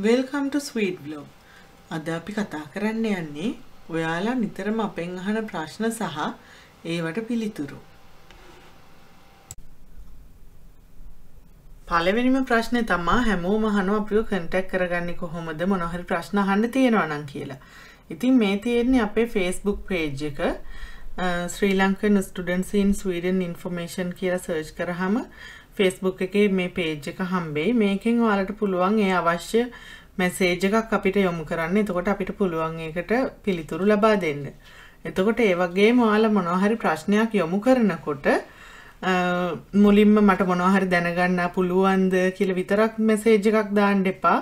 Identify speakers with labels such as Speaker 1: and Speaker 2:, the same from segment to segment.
Speaker 1: Welcome ටු sweet blog අද අපි කතා කරන්න යන්නේ ඔයාලා නිතරම අපෙන් අහන ප්‍රශ්න සහ ඒවට පිළිතුරු. පළවෙනිම ප්‍රශ්නේ තමා හැමෝම අහනවා අපිව කන්ටැක්ට් කරගන්නේ කොහොමද මොන හරි ප්‍රශ්න අහන්න තියෙනවා නම් කියලා. ඉතින් මේ තියෙන්නේ අපේ Facebook page එක Sri Lankan students in Sweden information කියලා සර්ච් කරාම ෆෙස්බුක් එකේ මේ පේජ් එක හම්බෙයි. මේකෙන් ඔයාලට පුළුවන් ඒ අවශ්‍ය මැසේජ් එකක් අපිට යොමු කරන්න. එතකොට අපිට පුළුවන් ඒකට පිළිතුරු ලබා දෙන්න. එතකොට ඒ වගේම ඔයාලා මොනවා හරි ප්‍රශ්නයක් යොමු කරනකොට මුලින්ම මට මොනවා හරි දැනගන්න පුළුවන්ද කියලා විතරක් මැසේජ් එකක් දාන්න එපා.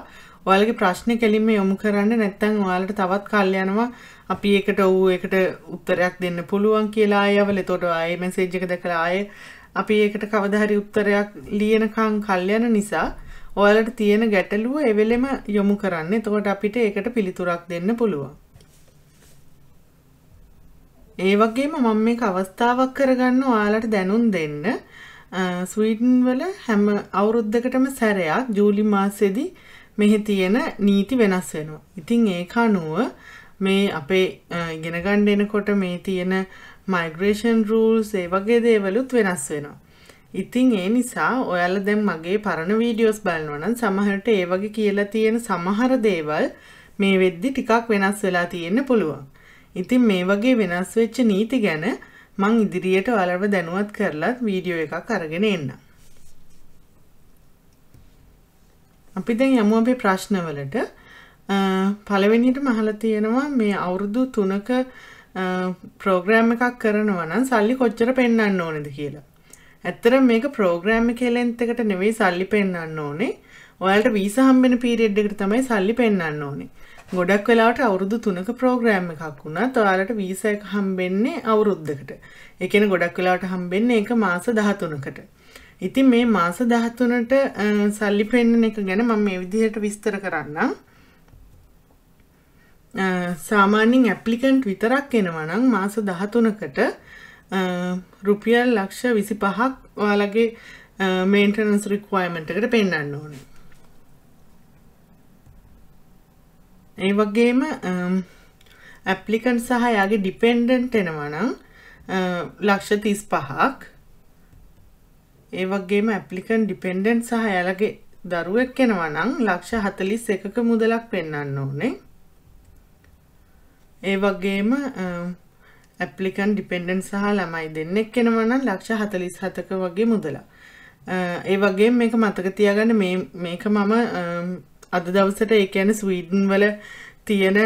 Speaker 1: ඔයාලගේ ප්‍රශ්න කෙලින්ම යොමු කරන්න නැත්නම් ඔයාලට තවත් කල් යනවා අපි එකට ඌ එකට උත්තරයක් දෙන්න පුළුවන් කියලා ආයවල එතකොට ආයේ මැසේජ් එක දැකලා ආයේ අපි ඒකට කවදහරි උත්තරයක් ලියනකං කල්යන නිසා ඔයාලට තියෙන ගැටලුව එවෙලෙම යොමු කරන්න එතකොට අපිට ඒකට පිළිතුරක් දෙන්න පුළුවන්. ඒ වගේම මම මේ අවස්ථාවක් කරගන්න ඔයාලට දැනුම් දෙන්න ස්වීඩන් වල හැම අවුරුද්දකටම සැරයක් ජූලි මාසෙදි මෙහි තියෙන නීති වෙනස් වෙනවා. ඉතින් ඒක අනුව මේ අපේ ඉගෙන ගන්න එනකොට මේ තියෙන මයිග්‍රේෂන් රූල්ස් ඒ වගේ දේවලුත් වෙනස් වෙනවා. ඉතිං ඒ නිසා ඔයාල දැම් මගේ පරණ වීඩියෝස් බලනවනන් සමහරට ඒ වගේ කියලා තියෙන සමහර දේවල් මේ වෙද්දි ටිකක් වෙනස් වෙලා තියෙන්න පුළුවන්. ඉතින් මේ වගේ වෙනස් වෙච්ච නීති ගැන මං ඉදිරියට වලව දැනුවත් කරලත් වීඩියෝ එකක් අරගෙන එන්න. අපි දැන් යමු අපේ ප්‍රශ්නවලට පළවෙනියට මහලා තියෙනවා මේ අවුරුදු තුනක ප්‍රෝග්‍රෑම් එකක් කරනවනම් සල්ලි කොච්චර පෙන්න්න ඕනෙද කියලා. ඇත්තර මේක ප්‍රෝග්‍රෑම්ම කෙලෙන්තකට නෙවෙයි සල්ලි පෙන්න්න ඕනේ ඔයාලට වීසහම්බෙන පීරෙඩ් එකට තමයි සල්ලි පෙන්න්න ඕනේ ගොඩක් වෙලාට අවුරුදු තුනක ප්‍රෝග්‍රෑම් එකක් වුණා තොයාලට වීසයක් හම්බෙන්නේ අවුරුද්ධකට එකන ගොඩක් වෙලාට හම්බෙන්නේ එක මාස දහතුනකට. ඉතින් මේ මාස දහතුනට සල්ලි පෙන්න්න එක ගැන මම මේ විදිහට විස්තර කරන්නම්. සාමාන්‍යෙන් ඇප්ලිකන්ට් විතරක් එනවනම් මාස දහතුනකට රුපියල් ලක්ෂ විසි පහක් ඔයාලගේ මේන්ටනස් රික්වයමට එකට පෙන්න්න ඕන ඒ වගේම ඇප්ලිකන්් සහ යාගේ ඩිපෙන්ඩන්ට් එනවනම් ලක්ෂ තිස් පහක් ඒ වගේම ඇප්ලිකන් ඩිපෙන්ඩන්් සහ යාලගේ දරුවක් එෙනවනම් ලක්ෂ හතලිස් එකක මුදලක් පෙන්න්න ඕනේ ඒ වගේම ඇප්ලිකන් ඩිපෙන්ඩන් සහ ළමයි දෙන්න එක්කෙනවනම් ලක්ෂ හතලිස් හතක වගේ මුදලා ඒ වගේ මේක මතක තියාගන්න මේක මම අද දවසට ඒකැන ස්වීඩන් වල තියෙන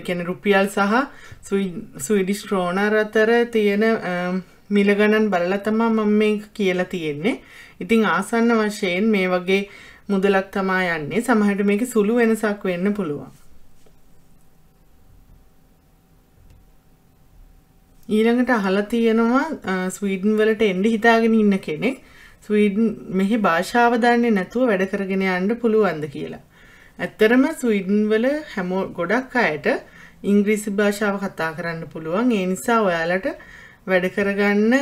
Speaker 1: එකන රුපියල් සහ ස්විඩිස් ක්‍රෝණර් අතර තියෙන මිලගණන් බලලා තමා මම මේ කියලා තියෙන්නේ ඉතිං ආසන්න වශයෙන් මේ වගේ මුදලක් තමා යන්නේ සමහට මේක සුළු වෙනසක් වෙන්න පුළුවන් ඊළඟට අහලා තියෙනවා ස්වීඩන් වලට එන්ඩ හිතාගෙන ඉන්න කෙනෙක් ස්වීඩන් මෙහි භාෂාව දන්නේ නැතුව වැඩ කරගෙන යන්න පුළුවන්ද කියලා. ඇත්තරම ස්වීඩන් වල හැමෝ ගොඩක් අයට ඉංග්‍රීසි භාෂාව කතා කරන්න පුළුවන් ඒ නිසා ඔයාලට වැඩ කරගන්න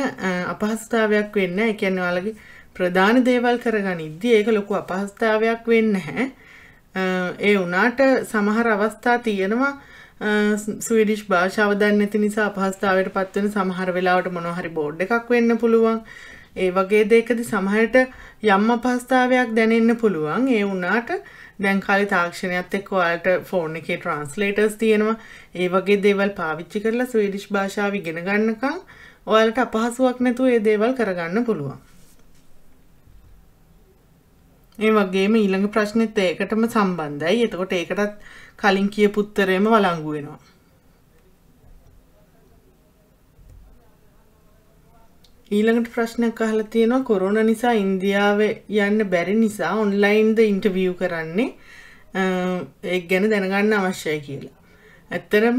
Speaker 1: අපහසුතාවයක් වෙන්න ඒ කියන්නේ ඔයාලගේ ප්‍රධාන දේවල් කරගනිද්දී ඒක ලොකු අපහසුතාවයක් වෙන්නේ නැහැ. ඒ වුණාට සමහර අවස්ථා තියෙනවා ස්වීඩිෂ් භාෂාව දන්නේ නැති නිසා අපහසුතාවයට පත්වෙන සමහර වෙලාවට මොනවා හරි බෝඩ් එකක් වෙන්න පුළුවන්. ඒ වගේ දෙයකදී සමහරට යම් අපහසුතාවයක් දැනෙන්න පුළුවන්. ඒ වුණාට දැන් කාලේ තාක්ෂණයත් එක්ක ඔයාලට ෆෝන් එකේ ට්‍රාන්ස්ලේටර්ස් තියෙනවා. ඒ වගේ දේවල් පාවිච්චි කරලා ස්වීඩිෂ් භාෂාව ඉගෙන ගන්නකම් ඔයාලට අපහසුාවක් නැතුව ඒ දේවල් කරගන්න පුළුවන්. ඒ වගේම ඊළඟ ප්‍රශ්නෙත් ඒකටම සම්බන්ධයි. එතකොට ඒකටත් කලින් කියපු උත්තරේම වළංගු වෙනවා. ඊළඟට ප්‍රශ්නයක් අහලා තියෙනවා කොරෝනා නිසා ඉන්දියාවේ යන්න බැරි නිසා ඔන්ලයින්ද ඉන්ටර්විව් කරන්නේ ඒක ගැන දැනගන්න අවශ්‍යයි කියලා. ඇත්තරම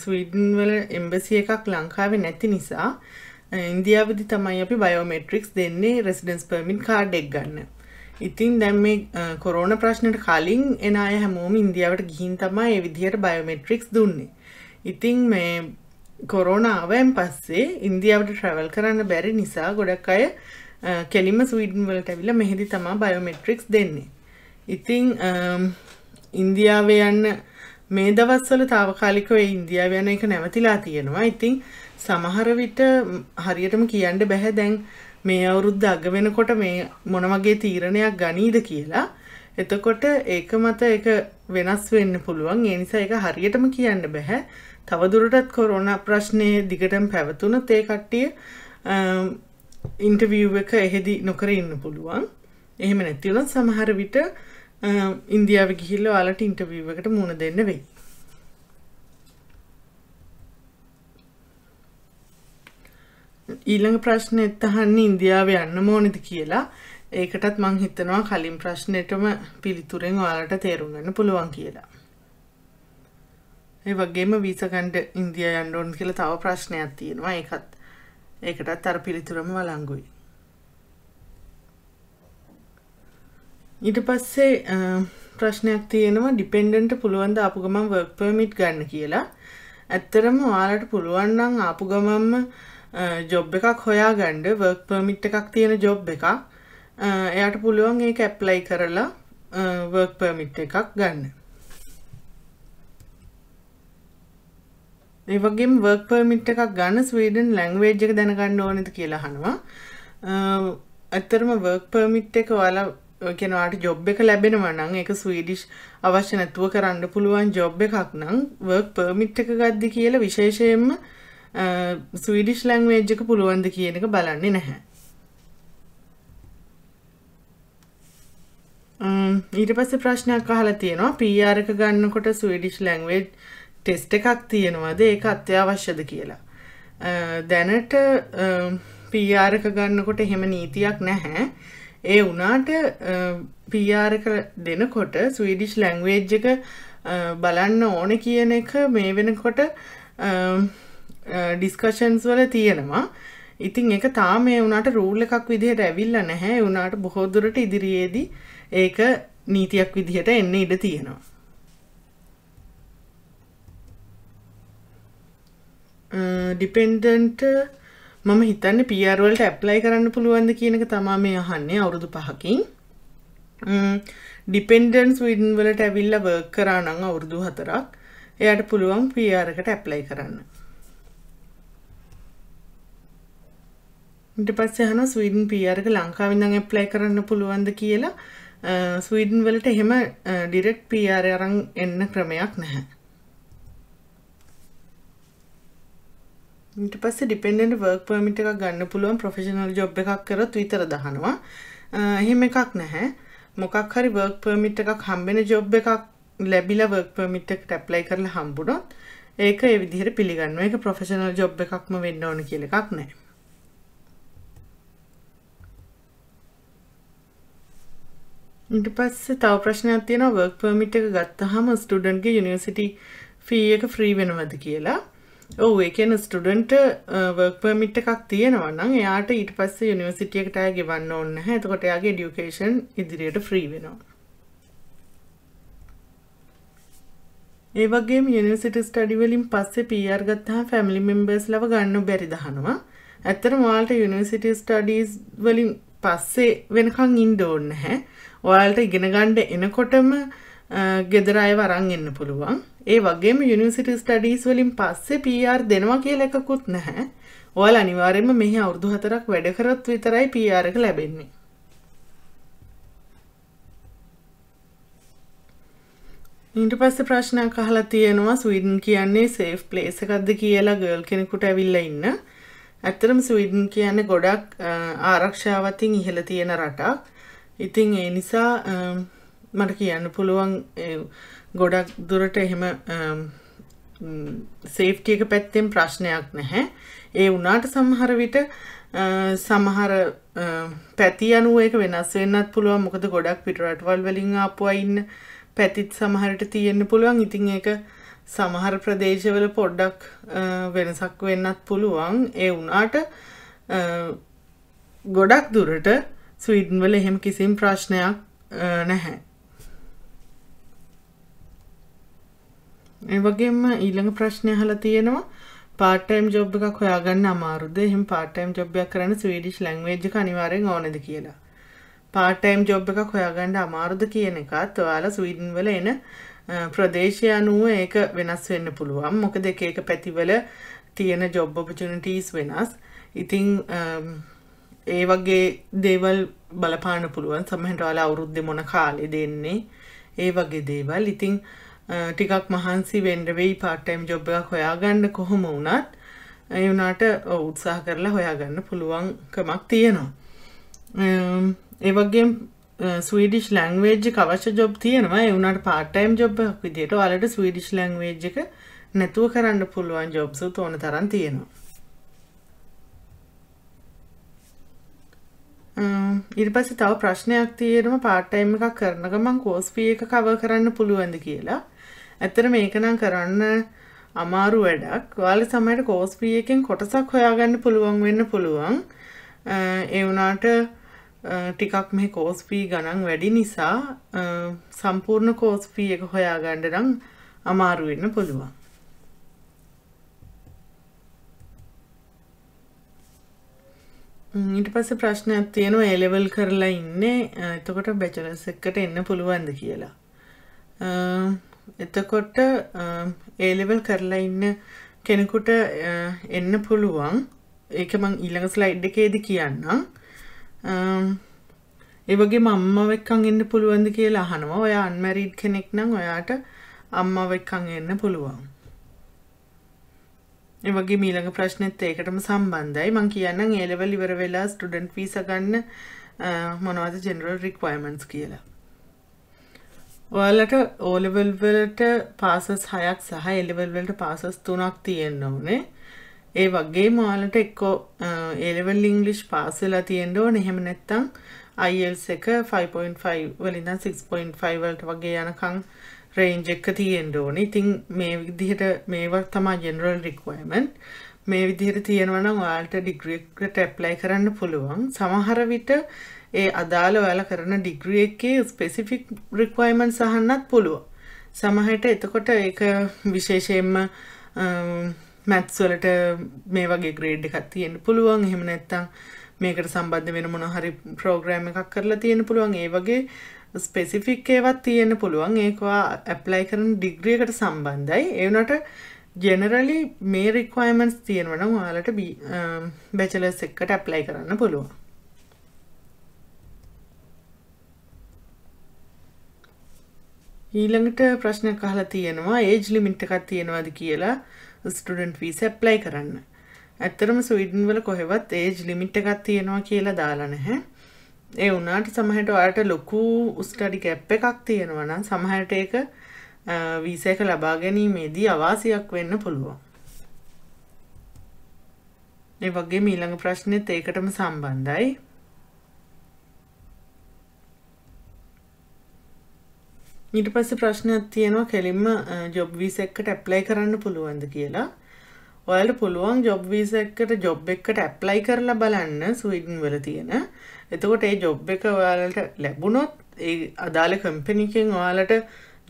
Speaker 1: ස්වීඩන් වල එම්බසි එකක් ලංකාවේ නැති නිසා ඉන්දියාවදි තමයි අපි බයෝමෙට්‍රික්ස් දෙන්නේ රෙසිඩන්ස් පර්මින් කාඩ් එක් ගන්න. ඉතින් දැම් මේ කොරෝන ප්‍රශ්නයට කලින් එන අය හැමෝම ඉන්දියාවට ගිහින් තමයි ඒ විදිහට බයෝමෙට්‍රික්ස් දුන්නේ ඉතිං මේ කොරෝනාවයන් පස්සේ ඉන්දියාවට ට්‍රවල් කරන්න බැරි නිසා ගොඩක් අය කෙලිම ස්වීඩන් වලට ඇවිල මෙහිදි තමා බයෝමෙට්‍රික්ස් දෙන්නේ ඉතිං ඉන්දියාව යන්න මේ දවස්වල තාවකාලිකව ඉන්දියාව යන එක නැවතිලා තියෙනවා ඉතිං සමහර විට හරියටම කියන්න බැහැ දැන් මේ අවුරුද්ද අග වෙනකොට මේ මොනවගේ තීරණයක් ගනීද කියලා එතකොට ඒක මත එක වෙනස් වෙන්න පුළුවන් ඒ නිසා එක හරියටම කියන්න බැහැ තවදුරටත් කොරෝන ප්‍රශ්නය දිගටම පැවතුන තේ කට්ටිය ඉන්ටවිව් එක එහෙදි නොකර ඉන්න පුළුවන් එහෙම නැතිවලත් සමහර විට ඉන්දියාව ගිහිල්ල වාලට ඉන්ටවීවකට මුණ දෙන්න වෙයි ඊළඟ ප්‍රශ්නෙත් අහන්නේ ඉන්දියාව යන්න ඕනේද කියලා. ඒකටත් මං හිතනවා කලින් ප්‍රශ්නෙටම පිළිතුරෙන් ඔයාලට තේරුම් ගන්න පුළුවන් කියලා. ඒ වගේම වීසකන්ට ඉන්දියා යන්න ඕනද කියලා තව ප්‍රශ්නයක් තියෙනවා. ඒකත් ඒකටත් අර පිළිතුරම වළංගුයි. ඊට පස්සේ ප්‍රශ්නයක් තියෙනවා ඩිපෙන්ඩන්ට පුළුවන් ද ආපු ගමන් වර්ක් පර්මිට් ගන්න කියලා. ඇත්තරම ඔයාලට පුළුවන් නම් ආපු ගමන්ම ජොබ් එකක් හොයා ගණ්ඩ වර්ක් පර්මිට් එකක් තියෙන ජොබ් එකක් එයට පුළුවන් ඒ ඇප්ලයි කරලා වර්ක් පර්මිට් එකක් ගන්න ඒවගේ වර්ක් පර්මිට් එකක් ගන්න ස්වීඩන් ලැංවේජ් එක දැනගන්න ඕනද කියලා හනවා ඇත්තරම වර්ක් පර්මිට් එක වාලා කෙනවාට ජොබ් එක ලැබෙනවා නං එක ස්වීඩිෂ් අවශ්‍ය නැතුව කරන්න පුළුවන් ජොබ් එකක් නං වර්ක් පර්මිට් එක ගද්දි කියල විශේෂයෙන්ම සවිඩිෂ් ලංවේජ් එක පුළුවන්ද කියන එක බලන්නේ නැහැ. ඊට පස්සේ ප්‍රශ්නයක් අහලා තියෙනවා PR එක ගන්නකොට ස්වීඩිෂ් ලැන්ග්වේජ් ටෙස්ට් එකක් තියෙනවද ඒක අත්‍යවශ්‍යද කියලා. දැනට PR එක ගන්නකොට එහෙම නීතියක් නැහැ. ඒ වුණාට PR එක දෙනකොට ස්වීඩිෂ් ලැන්ග්වේජ් එක බලන්න ඕනේ කියන එක මේ වෙනකොට ඩිස්කෂන්ස් වල තියෙනවා ඉතිං එක තා මේ වුණට රූල් එකක් විදිහට ඇවිල්ල නැහැ වුණට බොහෝදුරට ඉදිරියේදී ඒක නීතියක් විදිහට එන්න ඉඩ තියෙනවා. ඩිපෙන්ඩන්ට මම හිතන්න පියවල්ට ඇප්ලයි කරන්න පුළුවන්ද කියනක තමා මේ අහන්නේ අවුරුදු පහකින් ඩිපෙන්ඩන්ස් විඩන් වලට ඇවිල්ල වර්ක් කරානං අවුරුදු හතරක් එයට පුළුවන් පියරකට ඇප්ලයි කරන්න ඊට පස්සේ අහනවා ස්වීඩන් PR එක ලංකාවෙන් නම් ඇප්ලයි කරන්න පුළුවන්ද කියලා ස්වීඩන් වලට එහෙම ඩිරෙක්ට් PR අරන් එන්න ක්‍රමයක් නැහැ. ඊට පස්සේ ඩිපෙන්ඩන්ට් වර්ක් පර්මිට් එකක් ගන්න පුළුවන් ප්‍රොෆෙෂනල් ජොබ් එකක් කරොත් විතර දහනවා. එහෙම එකක් නැහැ. මොකක් හරි වර්ක් පර්මිට් එකක් හම්බෙන ජොබ් එකක් ලැබිලා වර්ක් පර්මිට් එකට ඇප්ලයි කරලා හම්බුනොත් ඒක ඒ විදිහට පිළිගන්නවා. ඒක ප්‍රොෆෙෂනල් ජොබ් එකක්ම වෙන්න ඕන කියලා එකක් නැහැ. ඊට පස්සේ තව ප්‍රශ්නයක් තියෙනවා work permit එක ගත්තාම student ගේ university fee එක free වෙනවද කියලා. ඔව් ඒ කියන්නේ student work permit එකක් තියෙනවා නම් එයාට ඊට පස්සේ university එකට ආය ගෙවන්න ඕනේ නැහැ. එතකොට එයාගේ education ඉදිරියට free වෙනවා. ඒ වගේම university study වලින් පස්සේ PR ගත්තාම family members ලව ගන්න බැරි දහනවා. ඇත්තටම ඔයාලට university studies වලින් පස්සේ වෙනකං ඉන්ඩ ඕන්න හැ ඔයාලට ඉගෙන ගණ්ඩ එනකොටම ගෙදර අය වරන් එන්න පුළුවන් ඒ වගේම යුනිසිට ස්ටඩීස් වලින් පස්සේ පර් දෙනවා කියල එකකුත් නැහැ ඔයාල අනිවාරෙන්ම මෙහි අවුරදු හතරක් වැඩකරත් විතරයි පර් එක ලැබෙන්නේ ඊට පස්සේ ප්‍රශ්නයක් අහලා තියෙනවා ස්වීඩන් කියන්නේ සේෆ් ප්ලේස් එකක්ද කියලා ගර්ල් කෙනෙකුට ඇවිල්ලා ඉන්න. ඇත්තරම ස්විඩන් කියන්න ගොඩක් ආරක්ෂාවතින් ඉහළ තියෙන රටක් ඉතිං ඒ නිසා මට කියන්න පුළුවන් ගොඩක් දුරට එහෙම සේෆ්ටියක පැත්තෙන් ප්‍රශ්නයක් නැහැ ඒ වනාට සමහර විට සමහර පැති අනුවක වෙනස් වෙන්නත් පුළුවන් මොකද ගොඩක් පිටරටවල් වලින් ආපුවා ඉන්න පැතිත් සමහරට තියෙන්න පුළුවන් ඉතිං ඒක සමහර ප්‍රදේශවල පොඩ්ඩක් වෙනසක් වෙන්නත් පුළුවන් ඒ වුනාට ගොඩක් දුරට ස්වීඩන්වල එහෙම කිසිම් ප්‍රශ්නයක් නැහැ. ඒවගේම ඊළඟ ප්‍රශ්නය හල තියෙනවා පාටම් ජොබ් එකක් හොයාගන්න අමාරුද එහෙම පාටම් ජොබ්යක් කරන්න ස්වීඩිෂ් ලැංවේජ් අනිවාරෙන් ඕනද කියලා. පාටම් ජොබ් එකක් හොයාගන්න අමාරුද කියන එකත් ඔයාලා ස්වීඩන්වල එන ප්‍රදේශය අනුව ඒක වෙනස් වෙන්න පුළුවන් මොකද එක එක පැතිවල තියෙන ජොබ් ඔපචනිටස් වෙනස් ඉතිං ඒ වගේ දේවල් බලපාන පුළුවන් සමහටවාල අවුරුද්ධ මොන කාලෙ දෙන්නේ ඒ වගේ දේවල් ඉතිං ටිකක් මහන්සි වෙන්ඩවෙයි පාටයිම් ජොබ්බයක් හොයාගන්න කොහොම වුණත් ඒ වනාට උත්සාහ කරලා හොයාගන්න පුළුවන්කමක් තියෙනවා ඒවගේ ස්වීඩිෂ් ලංවේජ් කවශ්‍ය ජොබ් තියෙනවා එවුනට පාටයිම් ජොබ් විදියට ඔයාලට ස්වීඩිෂ් ලංවේජ් එක නැතුව කරන්න පුළුවන් ජොබ්සු ඕන තරම් තියෙනවා. ඉරිපස්ස තව ප්‍රශ්නයක් තියෙනම පාටයිම් එකක් කරන ගමන් කෝස්පී එක කව කරන්න පුළුවන්ද කියලා. ඇත්තට මේක නම් කරන්න අමාරු වැඩක්. ඔයාලා සමහර කෝස්පී එකෙන් කොටසක් හොයාගන්න පුළුවන් වෙන්න පුළුවන්. ඒ වුණාට ටිකක් මේ කෝස්පී ගණන් වැඩි නිසා සම්පූර්ණ කෝස්පී එක හොයා ගණ්ඩනම් අමාරුවෙන්න පුළුවන්. ඊට පස ප්‍රශ්නයක් තියෙනවා ඒලෙවල් කරලා ඉන්නේ එතකොට බැචලස් එක්කට එන්න පුළුවන්ද කියලා. එතකොට ඒලෙවල් කරලා ඉන්න කෙනෙකුට එන්න පුළුවන් ඒක මං ඊළඟ ස්ලයිඩ් එකේදී කියන්නම්. Um, ඒවගේ මම්මවෙක්කං එන්න පුළුවන්ද කියලා අහනවා ඔය අන්මැරිඩ් කෙනෙක් නම් ඔයාට අම්මවෙක්කං එන්න පුළුවන් ඒවගේ මීළඟ ප්‍රශ්නෙත් ඒකටම සම්බන්ධයි මං කියන්නම් ඒලෙවල් ඉවර වෙලා ස්ටුඩන්ට් වීස ගන්න uh, මොනවද ජෙනරල් රික්වයමන්ස් කියලා ඔයාලට ඕලෙවල් වලට පාසස් හයක් සහ එලෙවල් වලට පාසස් තුනක් තියෙන්න ඕනේ ඒ වගේ මාලට එක්කෝ ඒලෙවල් ඉංගලිෂ් පාසලා තියෙන්ඩ ඕන එහෙම නැත්තං අයිල්ස් එක 5.5 වලින්ද 6.5 වලට වගේ යනකං රේන්ජ් එක තියෙන්ඩ ඕන ඉතිං මේ විදිහට මේවක් තමා ජෙනරල් රික්වයමන් මේ විදිහට තියෙනවන වාල්ට ඩිග්‍රියක්ට ටැප්ලයි කරන්න පුළුවන් සමහර විට ඒ අදාළ වැල කරන ඩිග්‍රිය එකේ ස්පෙසිෆික් රික්වයිමන් සහන්නත් පුළුව සමහට එතකොට ඒ විශේෂයෙන්ම මැත්ස්වලට මේ වගේ ග්‍රේඩ් එකක් තියෙන පුළුවන් එහෙම නැත්තං මේකට සම්බන්ධ වෙන මොන හරි ප්‍රෝග්‍රෑම් එකක් කරලා තියෙන පුළුවන් ඒ වගේ ස්පෙසිෆික් ඒවත් තියෙන පුළුවන් ඒවා ඇප්ලයි කරන ඩිග්‍රියකට සම්බන්ධයි ඒවනට ජෙනරලි මේ රික්වයිමන්ස් තියෙනවන යාලට බැචලස් එක්කට ඇප්ලයි කරන්න පුළුවන් ඊළඟට ප්‍රශ්න කහලා තියෙනවා ඒජ් ලිමිට් එකක් තියෙනවාද කියලා ස්ටඩන්ට් වීස ඇප්ලයි කරන්න ඇත්තරම සවිඩන්වල කොහෙවත් ඒජ් ලිමිට් එකත් තියෙනවා කියලා දාලා නැහැ ඒ වනාට සමහට ඔයාට ලොකු උස්ටඩි කැප් එකක් තියෙනවන සමහට ඒක වීසයක ලබා ගැනීමේදී අවාසියක් වෙන්න පුළුවන් ඒ වගේ මීළඟ ප්‍රශ්නෙත් ඒකටම සම්බන්ධයි ඊට පස්සේ ප්‍රශ්නයක් තියෙනවා කෙලින්ම ජොබ් වීසා එකට ඇප්ලයි කරන්න පුළුවන්ද කියලා. ඔයාලට පුළුවන් ජොබ් වීසා එකට ජොබ් එකකට ඇප්ලයි කරලා බලන්න ස්වීඩන් වල තියෙන. එතකොට ඒ ජොබ් එක ඔයාලට ලැබුණොත් ඒ අදාළ කම්පැනි එකෙන් ඔයාලට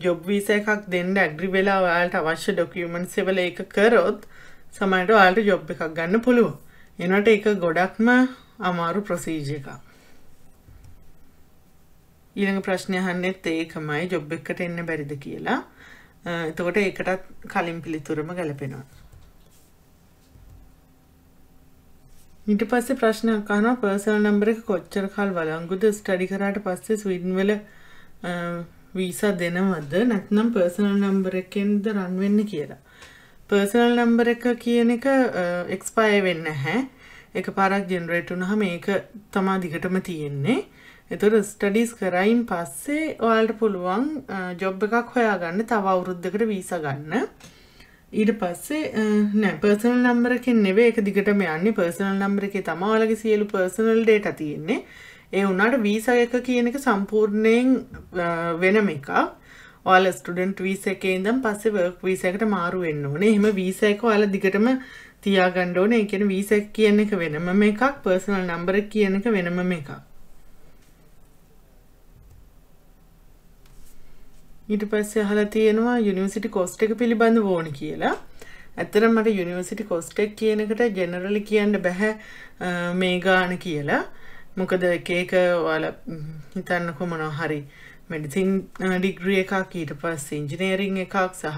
Speaker 1: ජොබ් වීසා එකක් දෙන්න ඇග්‍රි වෙලා ඔයාලට අවශ්‍ය ඩොකියුමන්ට්ස් ඒවල ඒක කරොත් සමහරට ඔයාලට ජොබ් එකක් ගන්න පුළුවන්. එනකොට ඒක ගොඩක්ම අමාරු ප්‍රොසීජර් එකක්. ඊළඟ ප්‍රශ්නය අහන්නෙත් ඒකමයි ජොබ් එකට එන්න බැරිද කියලා. එතකොට ඒකටත් කලින් පිළිතුරම ගැලපෙනවා. ඊට පස්සේ ප්‍රශ්නයක් අහනවා පර්සනල් නම්බර එක කොච්චර කල් වළංගුද ස්ටඩි කරාට පස්සේ ස්වීඩන් වල වීසා දෙනවද නැත්නම් පර්සනල් නම්බර එකෙන්ද රන් වෙන්නේ කියලා. පර්සනල් නම්බර එක කියන එක එක්ස්පයර් වෙන්නේ නැහැ. එකපාරක් ජෙනරේට් වුණාම ඒක තමයි දිගටම තියෙන්නේ. එතුර ස්ටඩිස් කරයින් පස්සේ ඔයාලට පුළුවන් ජොබ් එකක් හොයාගන්න තව අවුරුද්ධකට වීස ගන්න ඊට පස්සේ නෑ පර්සනල් නම්බර එකෙන් නෙවේ එක දිගටම යන්නේ පර්සනල් නම්බර එකේ තමයි ඔයාලගේ සියලු පර්සනල් ඩේටා තියෙන්නේ ඒ වුණාට වීසා එක කියන එක සම්පූර්ණයෙන් වෙනම එකක් ඔයාලා ස්ටුඩන්ට් වීසා එකේ ඉඳන් පස්සේ වර්ක් වීසා එකට මාරු වෙන්න ඕනේ එහෙම වීසා එක ඔයාලා දිගටම තියාගන්න ඕනේ ඒ කියන්නේ වීසා කියන එක වෙනම එකක් පර්සනල් නම්බර කියන එක වෙනම එකක් ඊට පස්සේ අහලා තියෙනවා යුනිවර්සිටි කොස්ට් එක පිළිබඳ ඕන කියලා. ඇත්තටම මට යුනිවර්සිටි කොස්ට් එක කියන එකට ජෙනරලි කියන්න බෑ මේ ගාන කියලා. මොකද එක එක ඔයාලා හිතන්නකෝ මොනවා හරි මෙඩිසින් ඩිග්‍රිය එකක් ඊට පස්සේ ඉංජිනේරිං එකක් සහ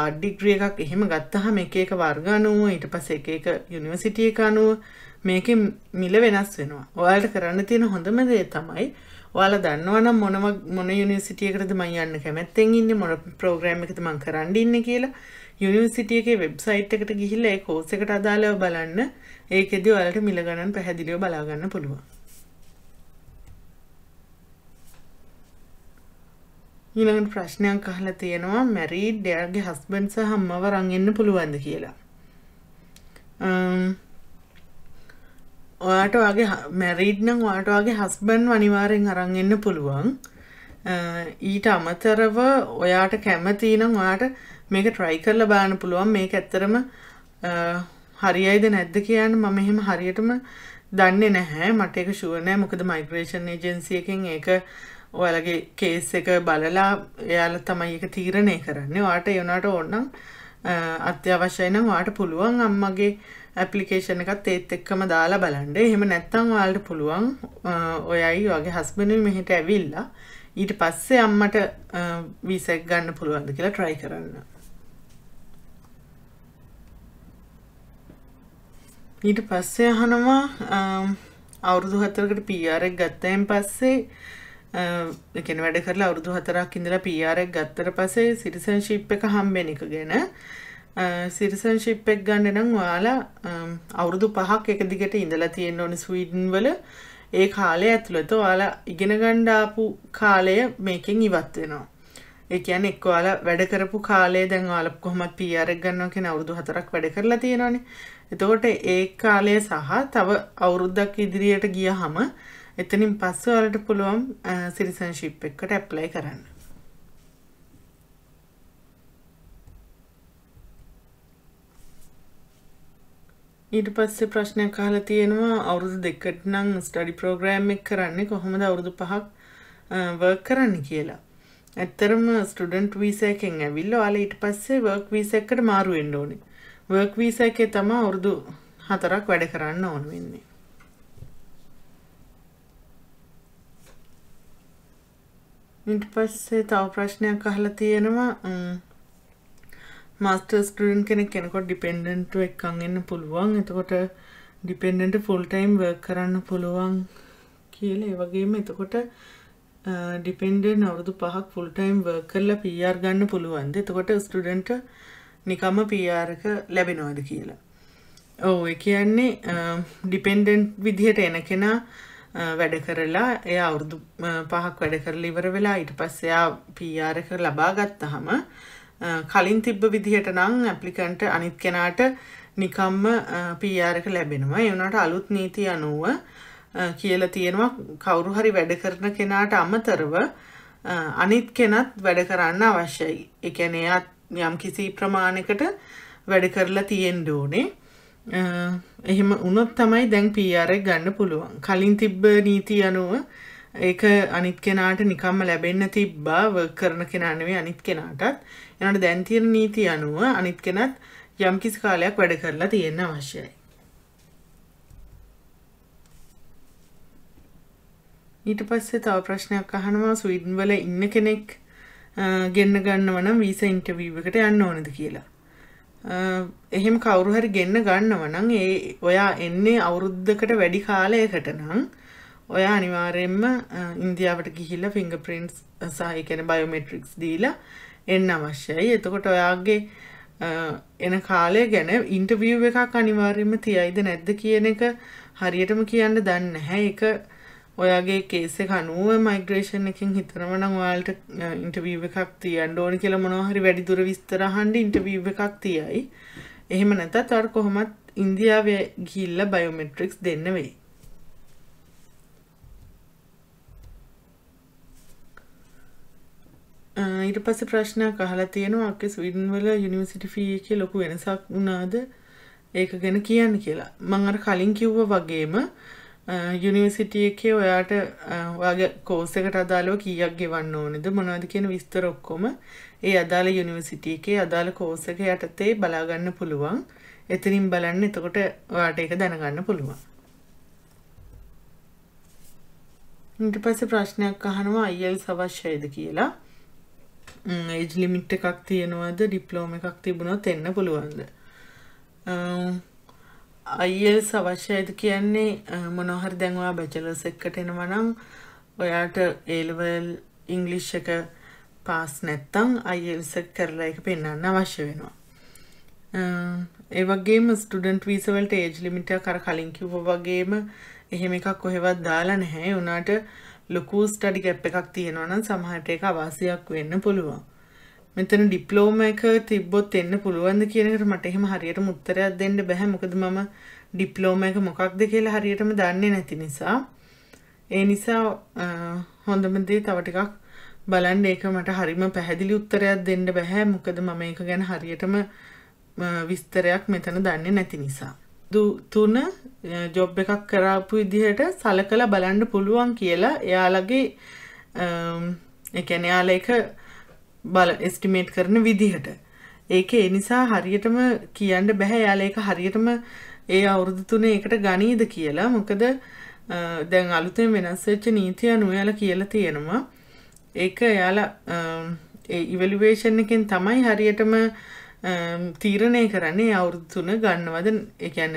Speaker 1: ආඩ් ඩිග්‍රිය එකක් එහෙම ගත්තහම එක එක වර්ග අනුව ඊට පස්සේ එක එක යුනිවර්සිටි එක අනුව මේකෙන් මිල වෙනස් වෙනවා. ඔයාලට කරන්න තියෙන හොඳම දේ තමයි ඔයාලා දන්නවනම් මොනම මොන යුනිසිටියකටද මං යන්න කැමැත්තෙන් ඉන්නේ මොන ප්‍රෝග්‍රෑම් එකද මං කරන්න ඉන්නේ කියලා යුනිවර්සිටි එකේ වෙබ්සයිට් එකට ගිහිල්ලා ඒ කෝස් එකට අදාළව බලන්න ඒකෙදි ඔයාලට මිල ගණන් පැහැදිලිව බලා ගන්න පුළුවන්. ඊළඟට ප්‍රශ්නයක් අහලා තියෙනවා මැරීඩ් එයාගේ හස්බන්ඩ් සහ අම්මව රන් එන්න පුළුවන්ද කියලා. ඔයාට වගේ මැරීඩ්නම් වාට වගේ හස්බන් වනිවාරෙන් අරන්ගන්න පුළුවන් ඊට අමතරව ඔයාට කැමතිනම් වාට මේක ට්‍රයි කරල බාන පුළුවන් මේක ඇත්තරම හරියයිද නැද්ද කියන්න මම එහෙම හරියටම දන්නේ නැහැ මට එක ශුවනෑ මොකද මයිග්‍රේෂන් ඒජන්සියකෙන් ඒක ඔයාලගේ කේස් එක බලලා එයාල තමයි එක තීරණය කරන්නේ වාට යොනට ඕන්නම් අත්‍යවශ්‍යයන වාට පුළුවන් අම්මගේ ඇපලිකේෂන එකත් ඒත් එක්කම දාලා බලන්ඩ එහෙම නැත්තම් වාල්ට පුළුවන් ඔයයි වගේ හස්බන මෙහිට ඇවිල්ලා ඊට පස්සේ අම්මට වීසක් ගන්න පුළුවන්ද කියලා ට්‍රයි කරන්න ඊට පස්සේ අහනවා අවුරුදු හතරකට පියාරෙක් ගත්තයෙන් පස්සේ එකන වැඩ කරලා අවුරුදු හතරක් ඉඳලා පියාරෙක් ගත්තර පසේ සිටිසන්ශිප් එක හම්බෙන එක ගැන සිරිසන්ශිප් එක් ගන්න නම් ඔයාලා අවුරුදු පහක් එක දිගට ඉඳලා තියෙන්න ඕන ස්වීඩන් වල ඒ කාලය ඇතුළත ඔයාලා ඉගෙන ගණ්ඩාපු කාලය මේකෙන් ඉවත් වෙනවා එකයන් එක් ඔයාල වැඩ කරපු කාලේ දැන් වාලක් කොහොමත් පියරක් ගන්නව කියෙන අවුරුදු හතරක් වැඩ කරලා තියෙනවාන එතකොට ඒ කාලය සහ තව අවුරුද්දක් ඉදිරියට ගිය හම එතනින් පස්සවලට පුළුවන් සිරිසන්ශිප් එකට ඇප්ලයි කරන්න ඊට පස්සේ ප්‍රශ්නයක් අහලා තියෙනවා අවුරුදු දෙකට නම් ස්ටඩි ප්‍රෝග්‍රෑම් එක කරන්නේ කොහොමද අවුරුදු පහක් වර්ක් කරන්න කියලා. ඇත්තරම ස්ටඩන්ට් වීසයකෙන් ඇවිල්ල ඔයාලා ඊට පස්සේ වර්ක් වීසයකට මාරු වෙන්න ඕනේ. වර්ක් වීසා එකේ තමයි අවුරුදු හතරක් වැඩ කරන්න ඕන වෙන්නේ. ඊට පස්සේ තව ප්‍රශ්නයක් අහලා තියෙනවා මස්ටර් ස්ටන් කෙනෙක් කෙනකොට ඩිපෙන්ඩෙන්ට එක්කං එන්න පුළුවන් එතකොට ඩිපෙන්ඩට ෆුල්ටයිම් වර් කරන්න පුළුවන් කියල ඒවගේම එතකොට ඩිපෙන්ඩෙන් අවුරදු පහක් ෆුල්ටයිම් වර් කරලා පියර් ගන්න පුළුවන්ද එතකොට ස්ටඩන්ට නිකම පියාරක ලැබෙනවාද කියලා ඕ කියන්නේ ඩිපෙන්ඩෙන්ට් විදිහට එන කෙනා වැඩ කරලා එය අවුරුදු පහක් වැඩ කරලා ඉවර වෙලා ඊට පස්සේ එයා පියාරක ලබා ගත්තහම කලින් තිබ්බ විදිහට නම් ඇප්ලිකන්ට අනිත් කෙනාට නිකම්ම පීආරක ලැබෙනවා එවනට අලුත් නීති අනුව කියල තියෙනවා කවුරු හරි වැඩ කරන කෙනාට අමතරව අනිත් කෙනත් වැඩ කරන්න අවශ්‍යයි එකනයත් යම් කිසි ප්‍රමාණකට වැඩ කරලා තියෙන් ඕනේ එහෙම උනොත් තමයි දැන් පීආරක් ගන්න පුළුවන් කලින් තිබ්බ නීති අනුව ඒක අනිත් කෙනාට නිකම්ම ලැබෙන්න තිබ්බා වර්ක් කරන කෙනා නෙවෙයි අනිත් කෙනාටත්. එනකොට දැන් තියෙන නීති අනුව අනිත් කෙනත් යම්කිසි කාලයක් වැඩ කරලා තියෙන්න අවශ්‍යයි. ඊට පස්සේ තව ප්‍රශ්නයක් අහනවා ස්වීඩන් වල ඉන්න කෙනෙක් ගෙන්න ගන්නව නම් වීසා ඉන්ටර්විව් එකට යන්න ඕනද කියලා. එහෙම කවුරු හරි ගෙන්න ගන්නව නම් ඒ ඔයා එන්නේ අවුරුද්දකට වැඩි කාලයකට නම් ඔය අනිවාරයෙන්ම ඉන්දියාවට ගිහිල්ල ෆිංග ප්‍රින්ස් සහහි කෙන බයෝමෙට්‍රික්ස් දීලා එන්න අවශ්‍යයි එතකොට ඔයාගේ එන කාලය ගැන ඉන්ටවිය් එකක් අනිවාර්යම තියයිද නැද්ද කියන එක හරියටම කියන්න දන්න හැ එක ඔයාගේ කේසෙ කනුව මයිග්‍රේෂන් එකින් හිතරමන වාල්ට ඉන්ටවීව එකක් තියන් ඕන කියල මොනහරි වැඩිදුර විස්තර හන්ඩ ඉන්ටවීව එකක් තියයි එහෙම නැතත් අර කොහොමත් ඉන්දියාව ගිල්ල බයෝමෙට්‍රික්ස් දෙන්න වෙයි ඊට පස්සේ ප්‍රශ්නයක් අහලා තියෙනවා අක්කේ ස්වීඩන් වල යුනිවර්සිටි ෆී එකේ ලොකු වෙනසක් වුණාද ඒක ගැන කියන්න කියලා. මම අර කලින් කිව්වා වගේම යුනිවර්සිටි එකේ ඔයාට ඔයාගේ කෝස් එකට අදාළව කීයක් ගෙවන්න ඕනේද මොනවද කියන විස්තර ඔක්කොම ඒ අදාළ යුනිවර්සිටි එකේ අදාළ කෝස් එක යටතේ බලා ගන්න පුළුවන්. එතනින් බලන්න එතකොට ඔයාට ඒක දැනගන්න පුළුවන්. ඊට පස්සේ ප්‍රශ්නයක් අහනවා IELTS අවශ්‍යයිද කියලා. එජ් ලිමිට් එකක් තියෙනවද ඩිප්ලෝම එකක් තිබුණොත් එන්න පුළුවන්ද අයිල් අවශ්‍යයද කියන්නේ මොනොහරි දැන්වා බැචලස් එක්කට එනවනම් ඔයාට ඒලවල් ඉංගලිෂ් එක පාස් නැත්තං අයිල්ස කරලා එක පෙන්න්න අවශ්‍ය වෙනවා ඒවගේම ස්ටඩන්ට වීසවලට ඒජ් ලිමිට කර කලින් කිව්ව වගේම එහෙම එකක් කොහෙවත් දාලා නැහැ වනාට ලොකු ස්ටඩි ගැප් එකක් තියෙනවනම් සමහරට ඒක අවාසියක් වෙන්න පුළුවන්. මෙතන ඩිප්ලෝම එක තිබ්බොත් එන්න පුළුවන්ද කියන එකට මට එහෙම හරියටම උත්තරයක් දෙන්න බෑ මොකද මම ඩිප්ලෝම එක මොකක්ද කියලා හරියටම දන්නේ නැති නිසා. ඒ නිසා හොඳම දේ තව ටිකක් බලන්න ඒක මට හරිම පැහැදිලි උත්තරයක් දෙන්න බෑ මොකද මම ඒක ගැන හරියටම විස්තරයක් මෙතන දන්නේ නැති නිසා. තුන ජොබ් එකක් කරාපු විදිහට සලකලා බලන්න පුළුවන් කියලා එයාලගේ එකන යාල එක බල එස්ටිමේට් කරන විදිහට ඒක එනිසා හරියටම කියන්න බැහැ යාල එක හරියටම ඒ අවුරුදු තුන එකට ගනීද කියලා මොකද දැන් අලුතෙන් වෙනස්වෙච්ච නීතිය නුයල කියලා තියෙනවා ඒක එයාලා ඉවලිවේෂන් එකෙන් තමයි හරියටම තීරණය කරන්නේ අවුරුදු තුන ගන්නවද එකන්න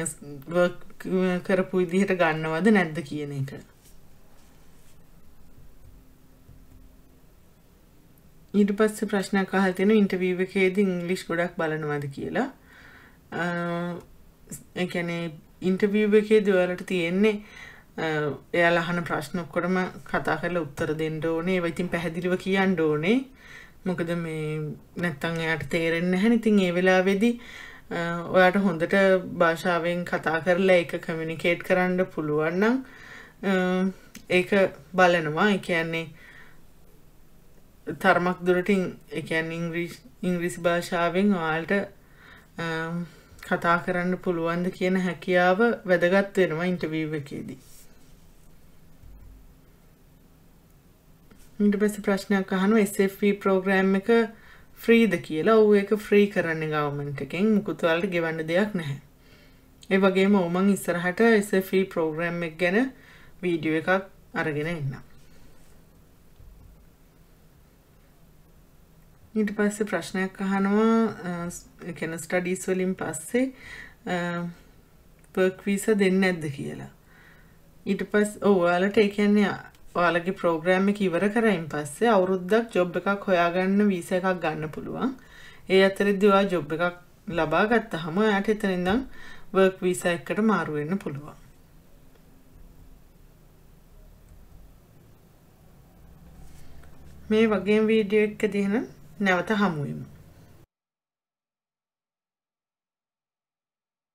Speaker 1: කරපු විදිහට ගන්නවද නැද්ද කියන එක. ඊට පස්ස ප්‍රශ්නයක් අහල්තින ඉන්ටවීව එකේද ඉංගලිෂ් ගොඩක් බලනවද කියලා එකැනේ ඉන්ටවීව එකේ දවලට තියෙන්නේ එයාලහන ප්‍රශ්නොක්කොටම කතා කරල උත්තර දෙන්න ඕනේ වයිතින් පැහැදිලිව කියන්න ඕනේ මොකද මේ නැත්තං එයට තේරෙන්න්න හැනිතින් ඒ වෙලා වෙදි ඔයාට හොඳට භාෂාවෙන් කතා කරලා එක කමිනිකේට් කරන්න පුළුවන්නම් ඒක බලනවා එකන්නේ තර්මක් දුරටින් එකන් ඉංග්‍රීස් ඉංග්‍රීසි භාෂාවෙන් වාල්ට කතා කරන්න පුළුවන්ද කියන හැකියාව වැදගත් වෙනවා ඉන්ටවීව එකේදී ඊට පස්සේ ප්‍රශ්නයක් අහනවා SFP e ප්‍රෝග්‍රෑම් එක ෆ්‍රීද කියලා. ඌ ඒක ෆ්‍රී කරන්නේ ගවර්න්මන්ට් එකෙන්. මුකුත් වලට ගෙවන්න දෙයක් නැහැ. ඒ වගේම ඌ මං ඉස්සරහට SFP e ප්‍රෝග්‍රෑම් එක ගැන වීඩියෝ එකක් අරගෙන එන්නම්. ඊට පස්සේ ප්‍රශ්නයක් අහනවා කියන ස්ටඩීස් වලින් පස්සේ පර්ක් වීසා දෙන්නේ නැද්ද කියලා. ඊට පස්සේ ඔව් ඔයාලට ඒ කියන්නේ ඔයාලගේ ප්‍රෝග්‍රෑම් එක ඉවර කරයින් පස්සේ අවුරුද්දක් ජොබ් එකක් හොයාගන්න වීස එකක් ගන්න පුළුවන් ඒ අතරෙදි ඔයා ජොබ් එකක් ලබා ගත්තහම ඔයාට එතන ඉඳන් වර්ක් වීසා එකට මාරු වෙන්න පුළුවන් මේ වගේම වීඩියෝ එක දිහන නැවත හමු වෙමු